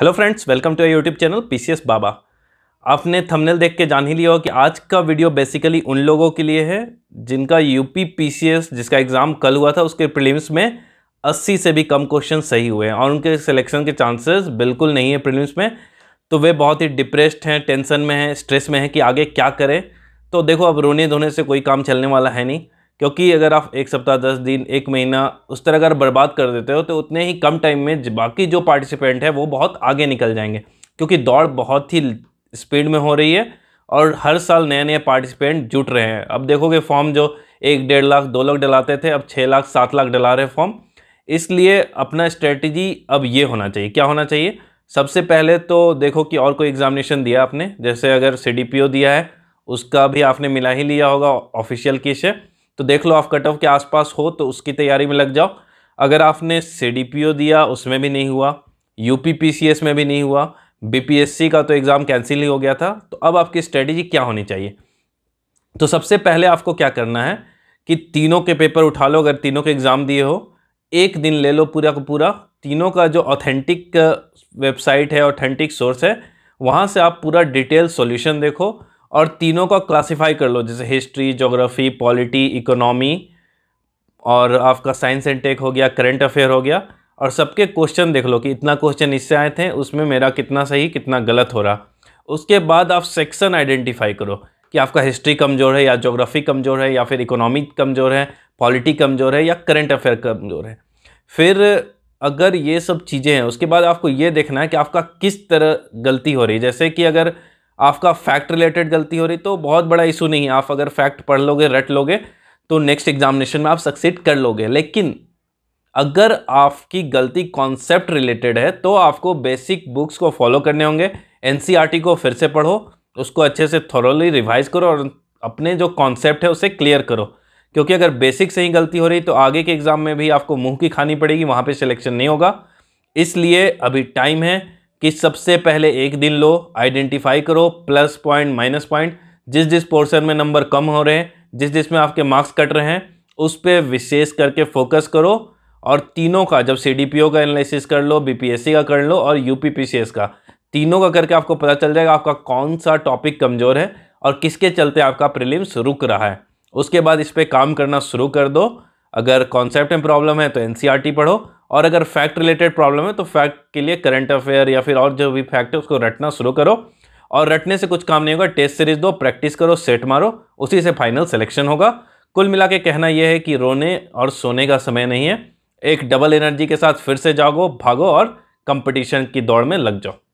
hello friends welcome to YouTube channel PCS Baba आपने thumbnail देख के जान ही लिया हो कि आज का वीडियो बेसिकली उन लोगों के लिए है जिनका यूपी पीसीएस जिसका एग्ज़ाम कल हुआ था उसके प्रीलिम्स में 80 से भी कम क्वेश्चन सही हुए हैं और उनके सिलेक्शन के चांसेस बिल्कुल नहीं है प्रीलिम्स में तो वे बहुत ही डिप्रेस्ड हैं टेंशन में हैं स्ट्रेस में हैं कि आगे क्या करें तो देखो अब रोने धोने से कोई काम चलने वाला है नहीं क्योंकि अगर आप एक सप्ताह दस दिन एक महीना उस तरह अगर बर्बाद कर देते हो तो उतने ही कम टाइम में बाकी जो पार्टिसिपेंट है वो बहुत आगे निकल जाएंगे क्योंकि दौड़ बहुत ही स्पीड में हो रही है और हर साल नए नए पार्टिसिपेंट जुट रहे हैं अब देखोगे फॉर्म जो एक डेढ़ लाख दो लाख डलाते थे अब छः लाख सात लाख डला रहे फॉर्म इसलिए अपना स्ट्रेटजी अब ये होना चाहिए क्या होना चाहिए सबसे पहले तो देखो कि और कोई एग्जामिनेशन दिया आपने जैसे अगर सी दिया है उसका भी आपने मिला ही लिया होगा ऑफिशियल की से तो देख लो आप कट ऑफ के आसपास हो तो उसकी तैयारी में लग जाओ अगर आपने सी दिया उसमें भी नहीं हुआ यू में भी नहीं हुआ बी का तो एग्ज़ाम कैंसिल ही हो गया था तो अब आपकी स्ट्रेटेजी क्या होनी चाहिए तो सबसे पहले आपको क्या करना है कि तीनों के पेपर उठा लो अगर तीनों के एग्ज़ाम दिए हो एक दिन ले लो पूरा का पूरा तीनों का जो ऑथेंटिक वेबसाइट uh, है ऑथेंटिक सोर्स है वहाँ से आप पूरा डिटेल सॉल्यूशन देखो और तीनों का क्लासिफाई कर लो जैसे हिस्ट्री जोग्राफी पॉलिटी इकोनॉमी और आपका साइंस एंड टेक हो गया करंट अफेयर हो गया और सबके क्वेश्चन देख लो कि इतना क्वेश्चन इससे आए थे उसमें मेरा कितना सही कितना गलत हो रहा उसके बाद आप सेक्शन आइडेंटिफाई करो कि आपका हिस्ट्री कमज़ोर है या जोग्राफी कमज़ोर है या फिर इकोनॉमी कमज़ोर है पॉलिटी कमज़ोर है या करंट अफेयर कमज़ोर है फिर अगर ये सब चीज़ें हैं उसके बाद आपको ये देखना है कि आपका किस तरह गलती हो रही है जैसे कि अगर आपका फैक्ट रिलेटेड गलती हो रही तो बहुत बड़ा इशू नहीं है आप अगर फैक्ट पढ़ लोगे रट लोगे तो नेक्स्ट एग्जामिनेशन में आप सक्सेड कर लोगे लेकिन अगर आपकी गलती कॉन्सेप्ट रिलेटेड है तो आपको बेसिक बुक्स को फॉलो करने होंगे एन e को फिर से पढ़ो उसको अच्छे से थॉरली रिवाइज करो और अपने जो कॉन्सेप्ट है उसे क्लियर करो क्योंकि अगर बेसिक से ही गलती हो रही तो आगे के एग्ज़ाम में भी आपको मुंह की खानी पड़ेगी वहाँ पे सिलेक्शन नहीं होगा इसलिए अभी टाइम है कि सबसे पहले एक दिन लो आइडेंटिफाई करो प्लस पॉइंट माइनस पॉइंट जिस जिस पोर्शन में नंबर कम हो रहे हैं जिस जिस में आपके मार्क्स कट रहे हैं उस पर विशेष करके फोकस करो और तीनों का जब सी का एनालिसिस कर लो बी का कर लो और यू का तीनों का करके आपको पता चल जाएगा आपका कौन सा टॉपिक कमज़ोर है और किसके चलते आपका प्रिलिम्स रुक रहा है उसके बाद इस पर काम करना शुरू कर दो अगर कॉन्सेप्ट में प्रॉब्लम है तो एन e पढ़ो और अगर फैक्ट रिलेटेड प्रॉब्लम है तो फैक्ट के लिए करंट अफेयर या फिर और जो भी फैक्ट है उसको रटना शुरू करो और रटने से कुछ काम नहीं होगा टेस्ट सीरीज दो प्रैक्टिस करो सेट मारो उसी से फाइनल सिलेक्शन होगा कुल मिला के कहना यह है कि रोने और सोने का समय नहीं है एक डबल एनर्जी के साथ फिर से जागो भागो और कंपटीशन की दौड़ में लग जाओ